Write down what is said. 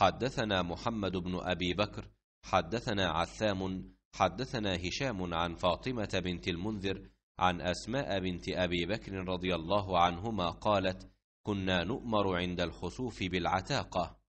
حدثنا محمد بن ابي بكر حدثنا عثام حدثنا هشام عن فاطمه بنت المنذر عن اسماء بنت ابي بكر رضي الله عنهما قالت كنا نؤمر عند الخسوف بالعتاقه